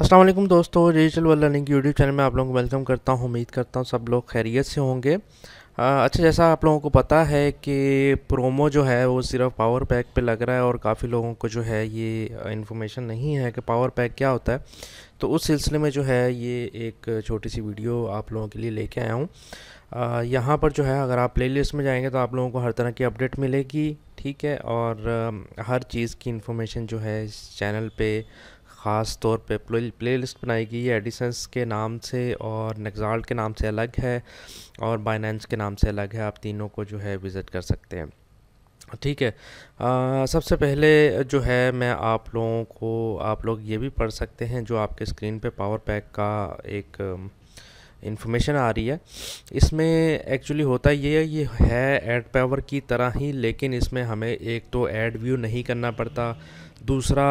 असलम दोस्तों digital world learning YouTube channel में आप लोगों को वेलकम करता हूँ उम्मीद करता हूँ सब लोग खैरियत से होंगे अच्छा जैसा आप लोगों को पता है कि प्रोमो जो है वो सिर्फ पावर पैक पे लग रहा है और काफ़ी लोगों को जो है ये इन्फॉर्मेशन नहीं है कि पावर पैक क्या होता है तो उस सिलसिले में जो है ये एक छोटी सी वीडियो आप लोगों के लिए लेके आया हूँ यहाँ पर जो है अगर आप प्ले में जाएंगे तो आप लोगों को हर तरह की अपडेट मिलेगी ठीक है और हर चीज़ की इन्फॉर्मेशन जो है इस चैनल पर ख़ास तौर पे प्ले लिस्ट बनाई गई है एडिसन्स के नाम से और नेक्जाल्ट के नाम से अलग है और बाइनेंस के नाम से अलग है आप तीनों को जो है विज़िट कर सकते हैं ठीक है आ, सबसे पहले जो है मैं आप लोगों को आप लोग ये भी पढ़ सकते हैं जो आपके स्क्रीन पे पावर पैक का एक इन्फॉर्मेशन आ रही है इसमें एक्चुअली होता ये है ये है एड पावर की तरह ही लेकिन इसमें हमें एक तो एड व्यू नहीं करना पड़ता दूसरा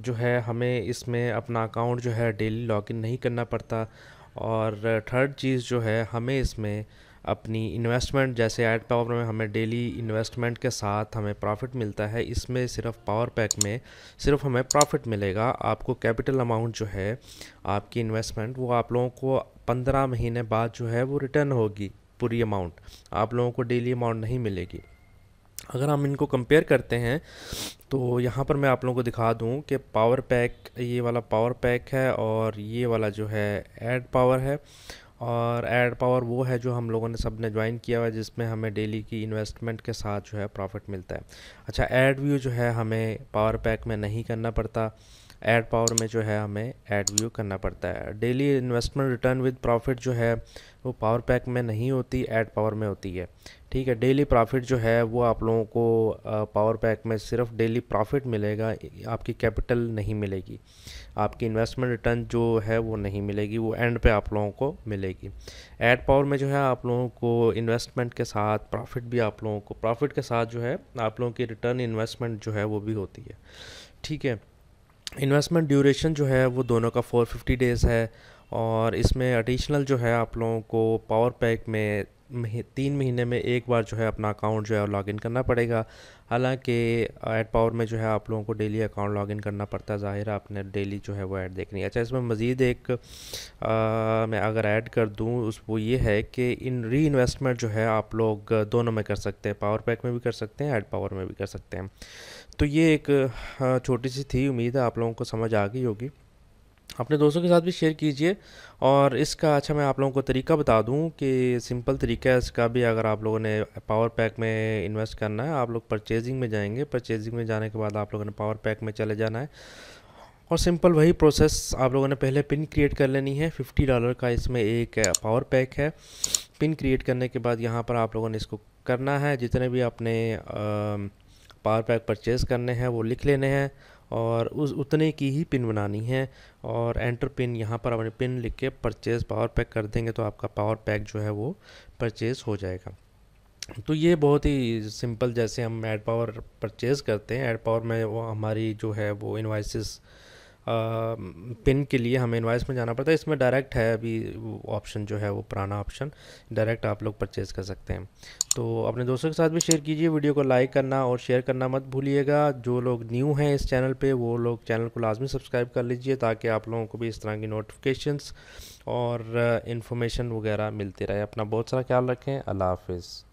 जो है हमें इसमें अपना अकाउंट जो है डेली लॉगिन नहीं करना पड़ता और थर्ड चीज़ जो है हमें इसमें अपनी इन्वेस्टमेंट जैसे एड पावर में हमें डेली इन्वेस्टमेंट के साथ हमें प्रॉफिट मिलता है इसमें सिर्फ पावर पैक में सिर्फ हमें प्रॉफिट मिलेगा आपको कैपिटल अमाउंट जो है आपकी इन्वेस्टमेंट वो आप लोगों को पंद्रह महीने बाद जो है वो रिटर्न होगी पूरी अमाउंट आप लोगों को डेली अमाउंट नहीं मिलेगी अगर हम इनको कंपेयर करते हैं तो यहाँ पर मैं आप लोगों को दिखा दूँ कि पावर पैक ये वाला पावर पैक है और ये वाला जो है एड पावर है और एड पावर वो है जो हम लोगों ने सब ने ज्वाइन किया हुआ है जिसमें हमें डेली की इन्वेस्टमेंट के साथ जो है प्रॉफिट मिलता है अच्छा एड व्यू जो है हमें पावर पैक में नहीं करना पड़ता एड पावर में जो है हमें एड व्यू करना पड़ता है daily investment return with profit जो है वो पावर पैक में नहीं होती एड पावर में होती है ठीक है डेली प्रॉफिट जो है वो आप लोगों को पावर पैक में सिर्फ डेली प्रॉफिट मिलेगा आपकी कैपिटल नहीं मिलेगी आपकी इन्वेस्टमेंट रिटर्न जो है वो नहीं मिलेगी वो एंड पे आप लोगों को मिलेगी एड पावर में जो है आप लोगों को इन्वेस्टमेंट के साथ प्रॉफिट भी आप लोगों को प्रॉफिट के साथ जो है आप लोगों की रिटर्न इन्वेस्टमेंट जो है वो भी होती है ठीक है इन्वेस्टमेंट ड्यूरेशन जो है वो दोनों का 450 डेज़ है और इसमें एडिशनल जो है आप लोगों को पावर पैक में तीन महीने में एक बार जो है अपना अकाउंट जो है लॉगिन करना पड़ेगा हालांकि ऐड पावर में जो है आप लोगों को डेली अकाउंट लॉगिन करना पड़ता है ज़ाहिर है आपने डेली जो है वो ऐड देखनी है अच्छा इसमें मज़ीद एक आ, मैं अगर ऐड कर दूँ उस वो ये है कि इन री इन्वेस्टमेंट जो है आप लोग दोनों में कर सकते हैं पावर पैक में भी कर सकते हैं ऐड पावर में भी कर सकते हैं तो ये एक छोटी सी थी उम्मीद है आप लोगों को समझ आ गई होगी अपने दोस्तों के साथ भी शेयर कीजिए और इसका अच्छा मैं आप लोगों को तरीका बता दूं कि सिंपल तरीका है इसका भी अगर आप लोगों ने पावर पैक में इन्वेस्ट करना है आप लोग परचेजिंग में जाएंगे परचेजिंग में जाने के बाद आप लोगों ने पावर पैक में चले जाना है और सिंपल वही प्रोसेस आप लोगों ने पहले पिन क्रिएट कर लेनी है फिफ्टी डॉलर का इसमें एक पावर पैक है पिन क्रिएट करने के बाद यहाँ पर आप लोगों ने इसको करना है जितने भी अपने पावर पैक परचेज़ करने हैं वो लिख लेने हैं और उस उतने की ही पिन बनानी है और एंटर पिन यहाँ पर अपने पिन लिख के परचेज़ पावर पैक कर देंगे तो आपका पावर पैक जो है वो परचेज़ हो जाएगा तो ये बहुत ही सिंपल जैसे हम एड पावर परचेज़ करते हैं एड पावर में वो हमारी जो है वो इन्वाइसिस पिन के लिए हमें इन्वाइस में जाना पड़ता है इसमें डायरेक्ट है अभी ऑप्शन जो है वो पुराना ऑप्शन डायरेक्ट आप लोग परचेज़ कर सकते हैं तो अपने दोस्तों के साथ भी शेयर कीजिए वीडियो को लाइक करना और शेयर करना मत भूलिएगा जो लोग न्यू हैं इस चैनल पे वो लोग चैनल को लाजमी सब्सक्राइब कर लीजिए ताकि आप लोगों को भी इस तरह की नोटिफिकेशनस और इन्फॉर्मेशन वगैरह मिलती रहे अपना बहुत सारा ख्याल रखें अल्लाह हाफिज़